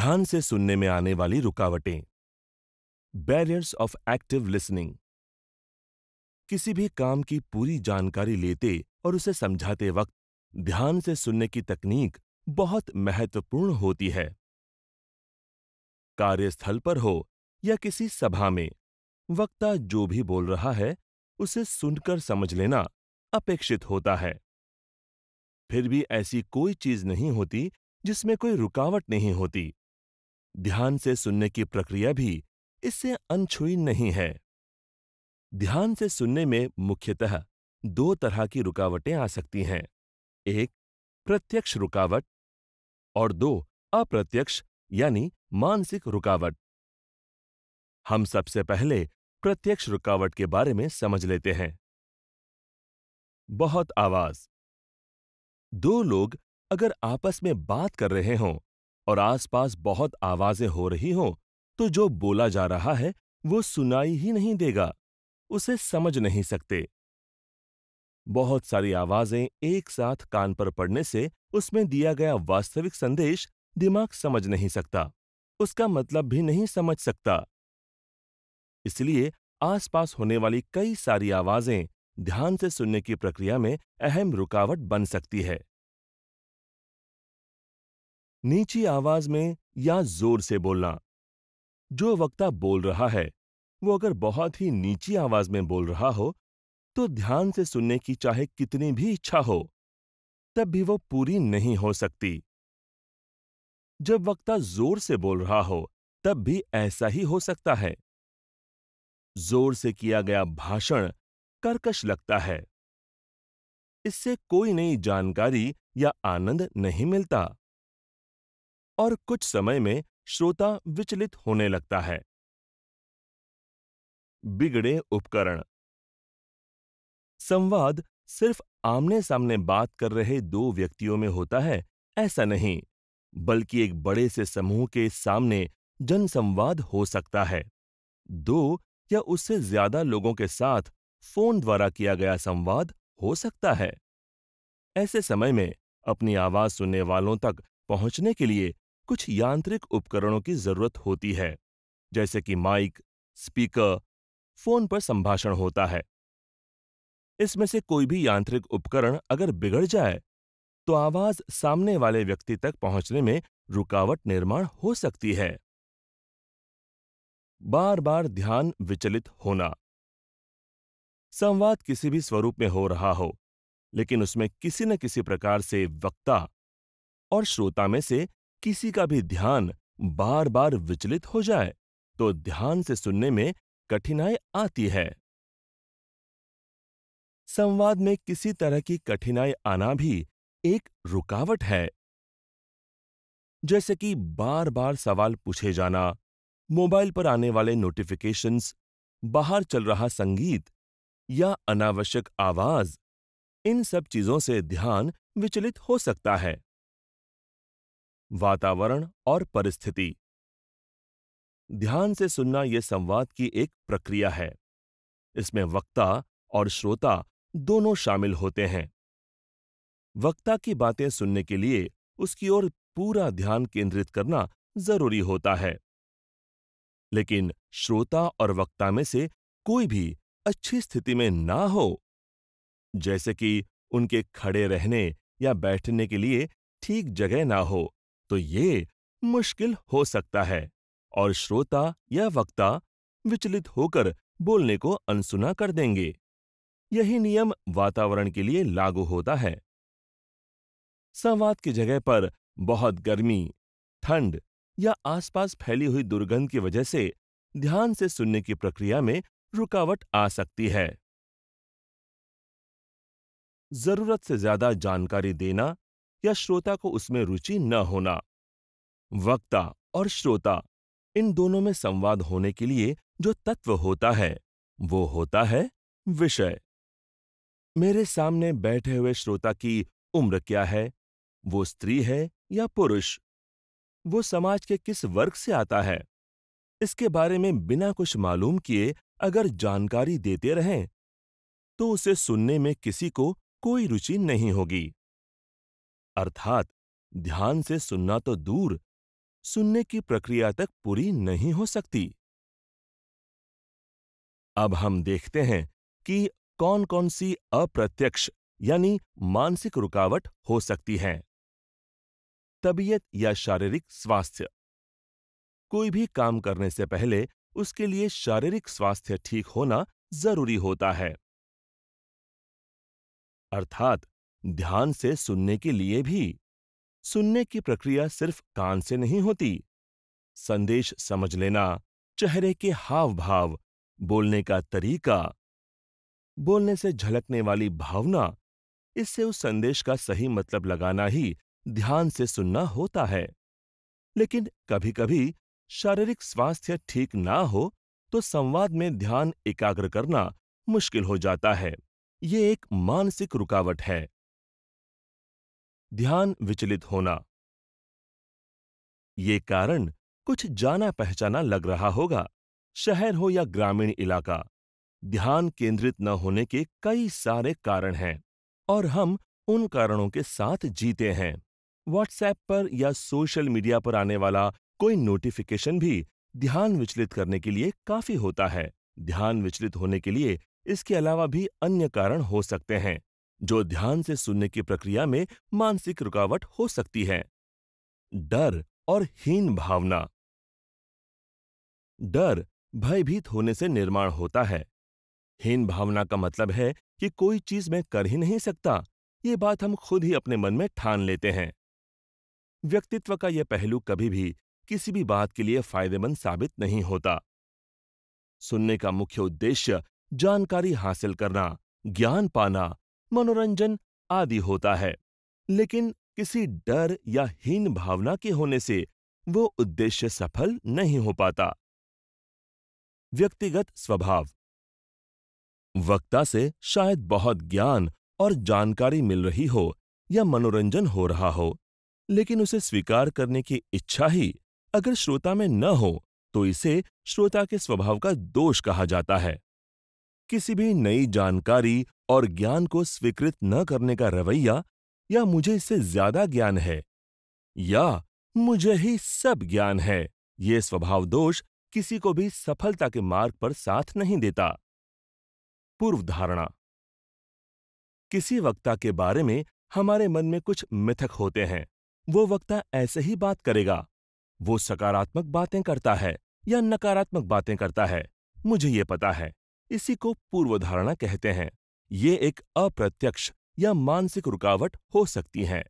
ध्यान से सुनने में आने वाली रुकावटें बैरियर्स ऑफ एक्टिव लिसनिंग किसी भी काम की पूरी जानकारी लेते और उसे समझाते वक्त ध्यान से सुनने की तकनीक बहुत महत्वपूर्ण होती है कार्यस्थल पर हो या किसी सभा में वक्ता जो भी बोल रहा है उसे सुनकर समझ लेना अपेक्षित होता है फिर भी ऐसी कोई चीज नहीं होती जिसमें कोई रुकावट नहीं होती ध्यान से सुनने की प्रक्रिया भी इससे अनछुई नहीं है ध्यान से सुनने में मुख्यतः दो तरह की रुकावटें आ सकती हैं एक प्रत्यक्ष रुकावट और दो अप्रत्यक्ष यानी मानसिक रुकावट हम सबसे पहले प्रत्यक्ष रुकावट के बारे में समझ लेते हैं बहुत आवाज दो लोग अगर आपस में बात कर रहे हों और आसपास बहुत आवाजें हो रही हों तो जो बोला जा रहा है वो सुनाई ही नहीं देगा उसे समझ नहीं सकते बहुत सारी आवाजें एक साथ कान पर पड़ने से उसमें दिया गया वास्तविक संदेश दिमाग समझ नहीं सकता उसका मतलब भी नहीं समझ सकता इसलिए आसपास होने वाली कई सारी आवाजें ध्यान से सुनने की प्रक्रिया में अहम रुकावट बन सकती है नीची आवाज में या जोर से बोलना जो वक्ता बोल रहा है वो अगर बहुत ही नीची आवाज में बोल रहा हो तो ध्यान से सुनने की चाहे कितनी भी इच्छा हो तब भी वो पूरी नहीं हो सकती जब वक्ता जोर से बोल रहा हो तब भी ऐसा ही हो सकता है जोर से किया गया भाषण कर्कश लगता है इससे कोई नई जानकारी या आनंद नहीं मिलता और कुछ समय में श्रोता विचलित होने लगता है बिगड़े उपकरण संवाद सिर्फ आमने सामने बात कर रहे दो व्यक्तियों में होता है ऐसा नहीं बल्कि एक बड़े से समूह के सामने जनसंवाद हो सकता है दो या उससे ज्यादा लोगों के साथ फोन द्वारा किया गया संवाद हो सकता है ऐसे समय में अपनी आवाज सुनने वालों तक पहुंचने के लिए कुछ यांत्रिक उपकरणों की जरूरत होती है जैसे कि माइक स्पीकर फोन पर संभाषण होता है इसमें से कोई भी यांत्रिक उपकरण अगर बिगड़ जाए तो आवाज सामने वाले व्यक्ति तक पहुंचने में रुकावट निर्माण हो सकती है बार बार ध्यान विचलित होना संवाद किसी भी स्वरूप में हो रहा हो लेकिन उसमें किसी न किसी प्रकार से वक्ता और श्रोता में से किसी का भी ध्यान बार बार विचलित हो जाए तो ध्यान से सुनने में कठिनाई आती है संवाद में किसी तरह की कठिनाई आना भी एक रुकावट है जैसे कि बार बार सवाल पूछे जाना मोबाइल पर आने वाले नोटिफिकेशंस बाहर चल रहा संगीत या अनावश्यक आवाज इन सब चीजों से ध्यान विचलित हो सकता है वातावरण और परिस्थिति ध्यान से सुनना यह संवाद की एक प्रक्रिया है इसमें वक्ता और श्रोता दोनों शामिल होते हैं वक्ता की बातें सुनने के लिए उसकी ओर पूरा ध्यान केंद्रित करना जरूरी होता है लेकिन श्रोता और वक्ता में से कोई भी अच्छी स्थिति में ना हो जैसे कि उनके खड़े रहने या बैठने के लिए ठीक जगह ना हो तो ये मुश्किल हो सकता है और श्रोता या वक्ता विचलित होकर बोलने को अनसुना कर देंगे यही नियम वातावरण के लिए लागू होता है संवाद की जगह पर बहुत गर्मी ठंड या आसपास फैली हुई दुर्गंध की वजह से ध्यान से सुनने की प्रक्रिया में रुकावट आ सकती है जरूरत से ज्यादा जानकारी देना या श्रोता को उसमें रुचि न होना वक्ता और श्रोता इन दोनों में संवाद होने के लिए जो तत्व होता है वो होता है विषय मेरे सामने बैठे हुए श्रोता की उम्र क्या है वो स्त्री है या पुरुष वो समाज के किस वर्ग से आता है इसके बारे में बिना कुछ मालूम किए अगर जानकारी देते रहें तो उसे सुनने में किसी को कोई रुचि नहीं होगी अर्थात ध्यान से सुनना तो दूर सुनने की प्रक्रिया तक पूरी नहीं हो सकती अब हम देखते हैं कि कौन कौन सी अप्रत्यक्ष यानी मानसिक रुकावट हो सकती है तबीयत या शारीरिक स्वास्थ्य कोई भी काम करने से पहले उसके लिए शारीरिक स्वास्थ्य ठीक होना जरूरी होता है अर्थात ध्यान से सुनने के लिए भी सुनने की प्रक्रिया सिर्फ कान से नहीं होती संदेश समझ लेना चेहरे के हाव भाव बोलने का तरीका बोलने से झलकने वाली भावना इससे उस संदेश का सही मतलब लगाना ही ध्यान से सुनना होता है लेकिन कभी कभी शारीरिक स्वास्थ्य ठीक ना हो तो संवाद में ध्यान एकाग्र करना मुश्किल हो जाता है ये एक मानसिक रुकावट है ध्यान विचलित होना ये कारण कुछ जाना पहचाना लग रहा होगा शहर हो या ग्रामीण इलाका ध्यान केंद्रित न होने के कई सारे कारण हैं और हम उन कारणों के साथ जीते हैं व्हाट्सएप पर या सोशल मीडिया पर आने वाला कोई नोटिफिकेशन भी ध्यान विचलित करने के लिए काफी होता है ध्यान विचलित होने के लिए इसके अलावा भी अन्य कारण हो सकते हैं जो ध्यान से सुनने की प्रक्रिया में मानसिक रुकावट हो सकती है डर और हीन भावना डर भयभीत होने से निर्माण होता है हीन भावना का मतलब है कि कोई चीज मैं कर ही नहीं सकता ये बात हम खुद ही अपने मन में ठान लेते हैं व्यक्तित्व का यह पहलू कभी भी किसी भी बात के लिए फायदेमंद साबित नहीं होता सुनने का मुख्य उद्देश्य जानकारी हासिल करना ज्ञान पाना मनोरंजन आदि होता है लेकिन किसी डर या हीन भावना के होने से वो उद्देश्य सफल नहीं हो पाता व्यक्तिगत स्वभाव वक्ता से शायद बहुत ज्ञान और जानकारी मिल रही हो या मनोरंजन हो रहा हो लेकिन उसे स्वीकार करने की इच्छा ही अगर श्रोता में न हो तो इसे श्रोता के स्वभाव का दोष कहा जाता है किसी भी नई जानकारी और ज्ञान को स्वीकृत न करने का रवैया या मुझे इससे ज्यादा ज्ञान है या मुझे ही सब ज्ञान है ये स्वभाव दोष किसी को भी सफलता के मार्ग पर साथ नहीं देता पूर्व धारणा किसी वक्ता के बारे में हमारे मन में कुछ मिथक होते हैं वो वक्ता ऐसे ही बात करेगा वो सकारात्मक बातें करता है या नकारात्मक बातें करता है मुझे ये पता है इसी को पूर्वधारणा कहते हैं ये एक अप्रत्यक्ष या मानसिक रुकावट हो सकती है